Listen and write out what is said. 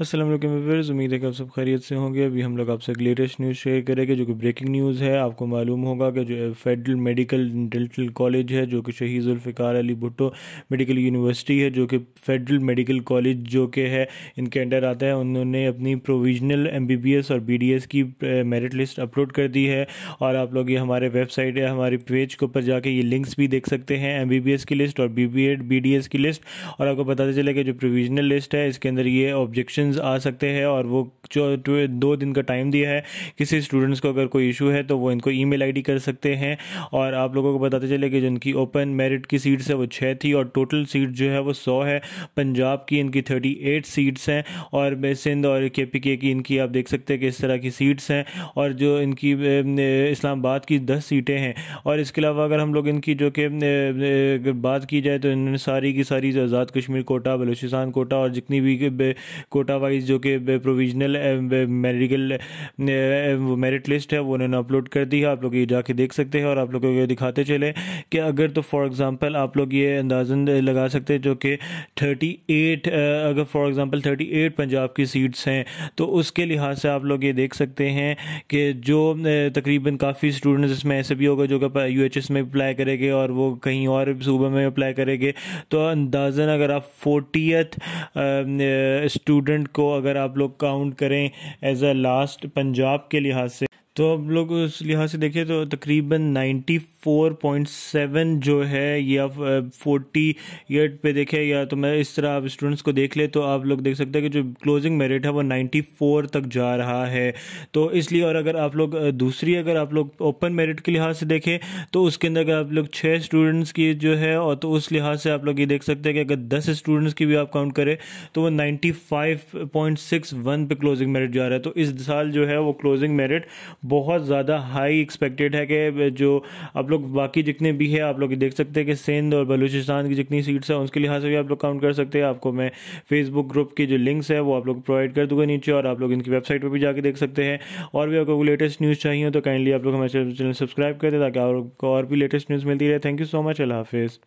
असलम व्यवर्स उम्मीद है कि आप सब खैरियत से होंगे अभी हम लोग आपसे एक लेटेस्ट न्यूज़ शेयर करेंगे जो कि ब्रेकिंग न्यूज़ है आपको मालूम होगा कि जो फेडरल मेडिकल डेंटल कॉलेज है जो कि शहीद जुल्फ़िकार अली भुट्टो मेडिकल यूनिवर्सिटी है जो कि फेडरल मेडिकल कॉलेज जो कि है इनके अंडर आता है उन्होंने अपनी provisional M B B S और बी डी एस की मेरिट लिस्ट अपलोड कर दी है और आप लोग ये हमारे वेबसाइट या हमारे पेज के ऊपर जाके ये लिंक्स भी देख सकते हैं एम बी बी एस की लिस्ट और B B Ed B D S की लिस्ट और आपको बताते चले कि जो प्रोविजनल लिस्ट है इसके अंदर ये ऑब्जेक्शन क्वेश्चंस आ सकते हैं और वो जो दो दिन का टाइम दिया है किसी स्टूडेंट्स को अगर कोई इशू है तो वो इनको ई मेल कर सकते हैं और आप लोगों को बताते चले कि जिनकी ओपन मेरिट की सीट्स है वो छः थी और टोटल सीट जो है वो सौ है पंजाब की इनकी थर्टी एट सीट्स हैं और सिंध और के पी के की इनकी आप देख सकते हैं कि इस तरह की सीट्स हैं और जो इनकी इस्लामाबाद की दस सीटें हैं और इसके अलावा अगर हम लोग इनकी जो कि बात की जाए तो इन्होंने सारी की सारी आज़ाद कश्मीर कोटा बलूचिस्तान कोटा और जितनी भी कोटा वाइज जो कि प्रोविजनल मेडिकल मेरिट लिस्ट है वो उन्होंने अपलोड कर दी है आप लोग ये जाके देख सकते हैं और आप लोगों को दिखाते चले कि अगर तो फॉर एग्ज़ाम्पल आप लोग ये अंदाजन लगा सकते हैं जो कि थर्टी एट अगर for example thirty eight Punjab की सीट्स हैं तो उसके लिहाज से आप लोग ये देख सकते हैं कि जो तकरीबन काफ़ी स्टूडेंट्स इसमें ऐसे भी होगा जो कि यू एच एस में अप्लाई करेंगे और वो कहीं और सूबे में अप्लाई करेंगे तो अंदाजन अगर आप फोर्टियथ स्टूडेंट को अगर आप लोग काउंट करें एज अ लास्ट पंजाब के लिहाज से तो अब लोग उस लिहाज से देखें तो तकरीबन 94.7 जो है या 40 एट पे देखें या तो मैं इस तरह आप स्टूडेंट्स को देख ले तो आप लोग देख सकते हैं कि जो क्लोजिंग मेरिट है वो 94 तक जा रहा है तो इसलिए और अगर आप लोग दूसरी अगर आप लोग ओपन मेरिट के लिहाज से देखें तो उसके अंदर अगर आप लोग छः स्टूडेंट्स की जो है और तो उस लिहाज से आप लोग ये देख सकते हैं कि अगर दस स्टूडेंट्स की भी आप काउंट करें तो वो ninety five point six one पे क्लोजिंग मेरिट जा रहा है तो इस साल जो है वो क्लोजिंग मेरिट बहुत ज़्यादा हाई एक्सपेक्टेड है कि जो आप लोग बाकी जितने भी है आप लोग देख सकते हैं कि सिंध और बलूचिस्तान की जितनी सीट्स हैं उसके लिहाज से भी आप लोग काउंट कर सकते हैं आपको मैं फेसबुक ग्रुप की जो लिंक्स है वो आप लोग प्रोवाइड कर दूंगा नीचे और आप लोग इनकी वेबसाइट पर भी जाकर देख सकते हैं और भी आपको लेटेस्ट न्यूज़ चाहिए तो काइंडली आप लोग हमारे चैनल सब्सक्राइब कर दें ताकि आपको और भी लेटेस्ट न्यूज़ मिलती रहे थैंक यू सो मच अल्लाह हाफिज़